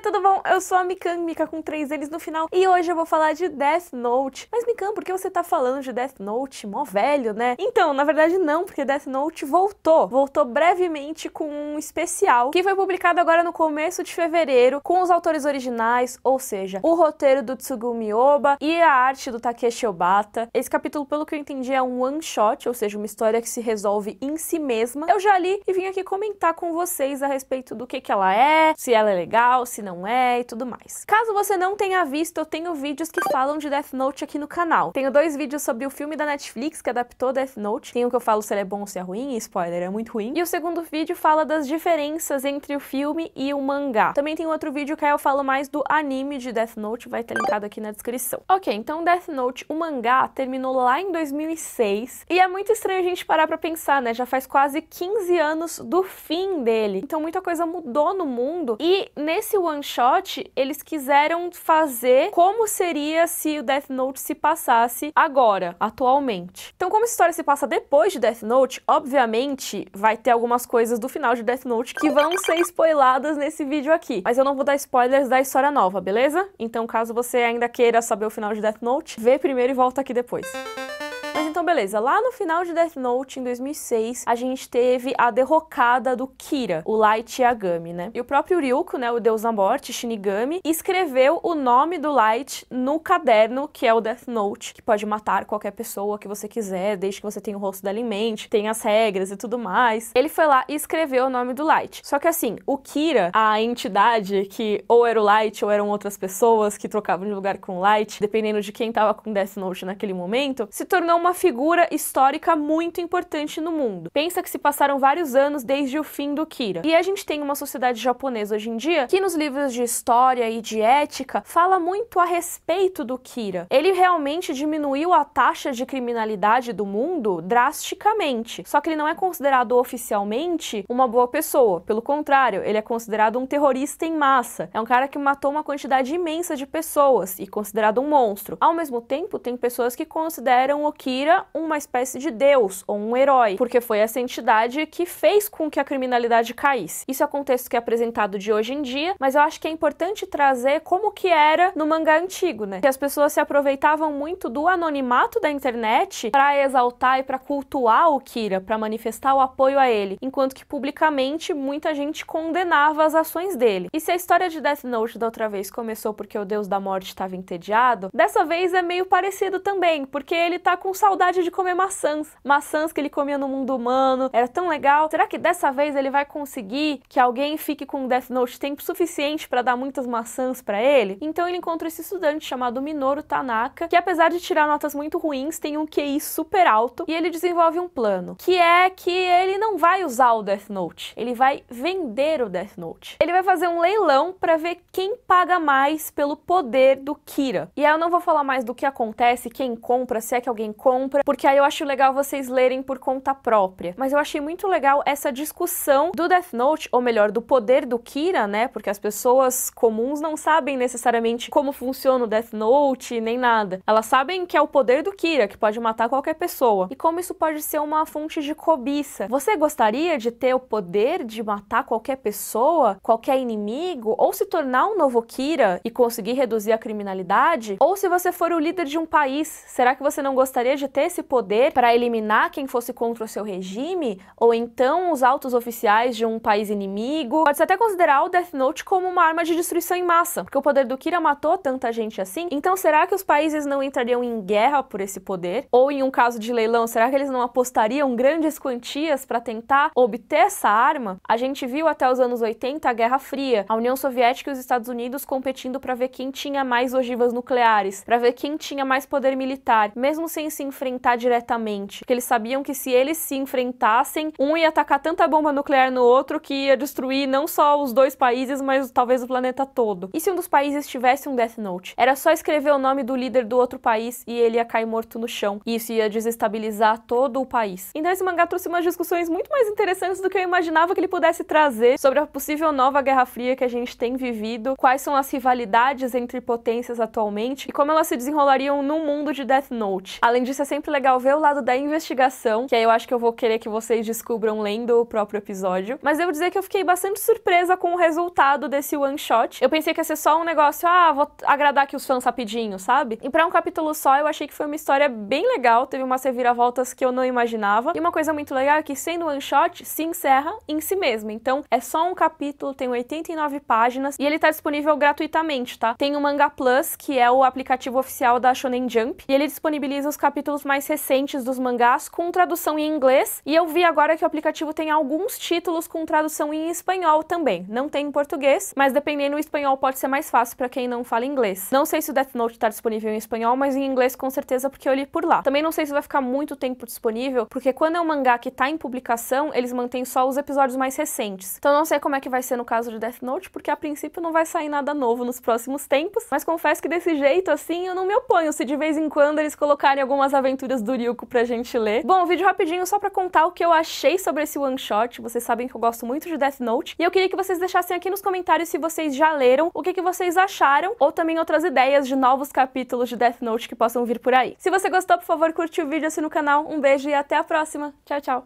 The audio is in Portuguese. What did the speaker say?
tudo bom? Eu sou a Mikan, Mika com três eles no final, e hoje eu vou falar de Death Note. Mas Mikan, por que você tá falando de Death Note? Mó velho, né? Então, na verdade não, porque Death Note voltou. Voltou brevemente com um especial, que foi publicado agora no começo de fevereiro, com os autores originais, ou seja, o roteiro do Tsugumi Oba e a arte do Takeshi Obata. Esse capítulo, pelo que eu entendi, é um one-shot, ou seja, uma história que se resolve em si mesma. Eu já li e vim aqui comentar com vocês a respeito do que que ela é, se ela é legal, se não é e tudo mais. Caso você não tenha visto, eu tenho vídeos que falam de Death Note aqui no canal. Tenho dois vídeos sobre o filme da Netflix que adaptou Death Note. Tem um que eu falo se ele é bom ou se é ruim, spoiler, é muito ruim. E o segundo vídeo fala das diferenças entre o filme e o mangá. Também tem outro vídeo que aí eu falo mais do anime de Death Note, vai estar linkado aqui na descrição. Ok, então Death Note, o mangá, terminou lá em 2006. E é muito estranho a gente parar pra pensar, né? Já faz quase 15 anos do fim dele. Então muita coisa mudou no mundo. E nesse One one shot, eles quiseram fazer como seria se o Death Note se passasse agora, atualmente. Então, como a história se passa depois de Death Note, obviamente vai ter algumas coisas do final de Death Note que vão ser spoiladas nesse vídeo aqui. Mas eu não vou dar spoilers da história nova, beleza? Então, caso você ainda queira saber o final de Death Note, vê primeiro e volta aqui depois. Mas então beleza, lá no final de Death Note, em 2006, a gente teve a derrocada do Kira, o Light Yagami, né? E o próprio Ryuko, né, o deus da morte, Shinigami, escreveu o nome do Light no caderno, que é o Death Note, que pode matar qualquer pessoa que você quiser, desde que você tenha o rosto dela em mente, tem as regras e tudo mais. Ele foi lá e escreveu o nome do Light. Só que assim, o Kira, a entidade que ou era o Light ou eram outras pessoas que trocavam de lugar com o Light, dependendo de quem tava com Death Note naquele momento, se tornou uma uma figura histórica muito importante no mundo. Pensa que se passaram vários anos desde o fim do Kira. E a gente tem uma sociedade japonesa hoje em dia que nos livros de história e de ética fala muito a respeito do Kira. Ele realmente diminuiu a taxa de criminalidade do mundo drasticamente. Só que ele não é considerado oficialmente uma boa pessoa. Pelo contrário, ele é considerado um terrorista em massa. É um cara que matou uma quantidade imensa de pessoas e considerado um monstro. Ao mesmo tempo, tem pessoas que consideram o Kira vira uma espécie de deus ou um herói, porque foi essa entidade que fez com que a criminalidade caísse. Isso é o contexto que é apresentado de hoje em dia, mas eu acho que é importante trazer como que era no mangá antigo, né? Que as pessoas se aproveitavam muito do anonimato da internet para exaltar e para cultuar o Kira, para manifestar o apoio a ele, enquanto que publicamente muita gente condenava as ações dele. E se a história de Death Note da outra vez começou porque o deus da morte estava entediado, dessa vez é meio parecido também, porque ele tá com saudade de comer maçãs. Maçãs que ele comia no mundo humano, era tão legal. Será que dessa vez ele vai conseguir que alguém fique com o Death Note tempo suficiente para dar muitas maçãs para ele? Então ele encontra esse estudante chamado Minoru Tanaka, que apesar de tirar notas muito ruins, tem um QI super alto e ele desenvolve um plano, que é que ele não vai usar o Death Note, ele vai vender o Death Note. Ele vai fazer um leilão para ver quem paga mais pelo poder do Kira. E aí eu não vou falar mais do que acontece, quem compra, se é que alguém compra compra, porque aí eu acho legal vocês lerem por conta própria. Mas eu achei muito legal essa discussão do Death Note, ou melhor, do poder do Kira, né? Porque as pessoas comuns não sabem necessariamente como funciona o Death Note, nem nada. Elas sabem que é o poder do Kira, que pode matar qualquer pessoa. E como isso pode ser uma fonte de cobiça. Você gostaria de ter o poder de matar qualquer pessoa, qualquer inimigo, ou se tornar um novo Kira e conseguir reduzir a criminalidade? Ou se você for o líder de um país, será que você não gostaria de ter esse poder para eliminar quem fosse contra o seu regime, ou então os altos oficiais de um país inimigo. Pode-se até considerar o Death Note como uma arma de destruição em massa, porque o poder do Kira matou tanta gente assim. Então será que os países não entrariam em guerra por esse poder? Ou em um caso de leilão, será que eles não apostariam grandes quantias para tentar obter essa arma? A gente viu até os anos 80 a Guerra Fria, a União Soviética e os Estados Unidos competindo para ver quem tinha mais ogivas nucleares, para ver quem tinha mais poder militar, mesmo sem se enfrentar diretamente, porque eles sabiam que se eles se enfrentassem, um ia atacar tanta bomba nuclear no outro que ia destruir não só os dois países, mas talvez o planeta todo. E se um dos países tivesse um Death Note? Era só escrever o nome do líder do outro país e ele ia cair morto no chão. E isso ia desestabilizar todo o país. Então esse mangá trouxe umas discussões muito mais interessantes do que eu imaginava que ele pudesse trazer sobre a possível nova Guerra Fria que a gente tem vivido, quais são as rivalidades entre potências atualmente e como elas se desenrolariam no mundo de Death Note. Além disso, isso é sempre legal ver o lado da investigação, que aí eu acho que eu vou querer que vocês descubram lendo o próprio episódio. Mas devo dizer que eu fiquei bastante surpresa com o resultado desse one shot. Eu pensei que ia ser só um negócio, ah, vou agradar aqui os fãs rapidinho, sabe? E pra um capítulo só, eu achei que foi uma história bem legal, teve umas reviravoltas que eu não imaginava. E uma coisa muito legal é que, sendo one shot, se encerra em si mesmo. Então, é só um capítulo, tem 89 páginas e ele tá disponível gratuitamente, tá? Tem o Manga Plus, que é o aplicativo oficial da Shonen Jump, e ele disponibiliza os capítulos títulos mais recentes dos mangás com tradução em inglês, e eu vi agora que o aplicativo tem alguns títulos com tradução em espanhol também. Não tem em português, mas dependendo do espanhol pode ser mais fácil para quem não fala inglês. Não sei se o Death Note está disponível em espanhol, mas em inglês com certeza porque eu li por lá. Também não sei se vai ficar muito tempo disponível, porque quando é um mangá que está em publicação, eles mantêm só os episódios mais recentes. Então não sei como é que vai ser no caso de Death Note, porque a princípio não vai sair nada novo nos próximos tempos, mas confesso que desse jeito assim eu não me oponho se de vez em quando eles colocarem algumas aventuras do Ryuko pra gente ler. Bom, vídeo rapidinho só pra contar o que eu achei sobre esse one shot. Vocês sabem que eu gosto muito de Death Note. E eu queria que vocês deixassem aqui nos comentários se vocês já leram, o que, que vocês acharam, ou também outras ideias de novos capítulos de Death Note que possam vir por aí. Se você gostou, por favor, curte o vídeo, assina o canal. Um beijo e até a próxima. Tchau, tchau.